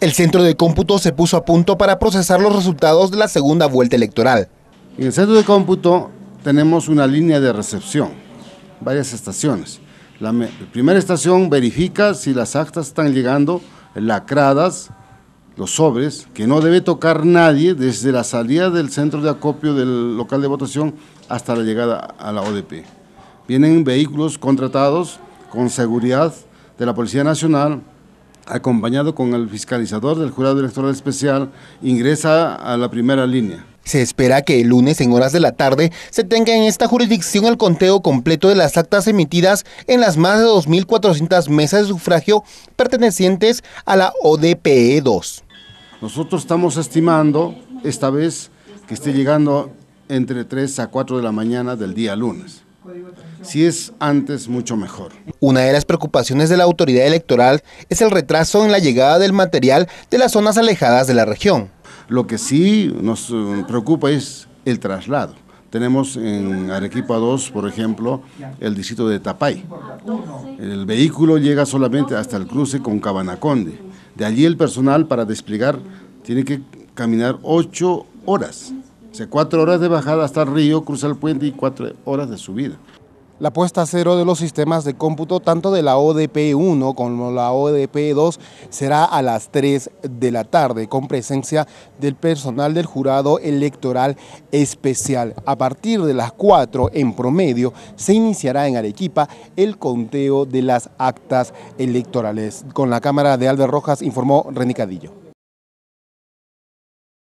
El centro de cómputo se puso a punto para procesar los resultados de la segunda vuelta electoral. En el centro de cómputo tenemos una línea de recepción, varias estaciones. La, primera estación verifica si las actas están llegando lacradas, los sobres, que no debe tocar nadie desde la salida del centro de acopio del local de votación hasta la llegada a la ODP. Vienen vehículos contratados con seguridad de la Policía Nacional, acompañado con el fiscalizador del jurado electoral especial, ingresa a la primera línea. Se espera que el lunes en horas de la tarde se tenga en esta jurisdicción el conteo completo de las actas emitidas en las más de 2.400 mesas de sufragio pertenecientes a la ODPE 2. Nosotros estamos estimando esta vez que esté llegando entre 3 a 4 de la mañana del día lunes. Si es antes, mucho mejor. Una de las preocupaciones de la autoridad electoral es el retraso en la llegada del material de las zonas alejadas de la región. Lo que sí nos eh, preocupa es el traslado. Tenemos en Arequipa 2, por ejemplo, el distrito de Tapay. El vehículo llega solamente hasta el cruce con Cabanaconde. De allí el personal para desplegar tiene que caminar ocho horas cuatro horas de bajada hasta el río, cruza el puente y cuatro horas de subida. La puesta cero de los sistemas de cómputo, tanto de la ODP1 como la ODP2, será a las 3 de la tarde, con presencia del personal del jurado electoral especial. A partir de las 4 en promedio, se iniciará en Arequipa el conteo de las actas electorales. Con la cámara de Albert Rojas informó René Cadillo.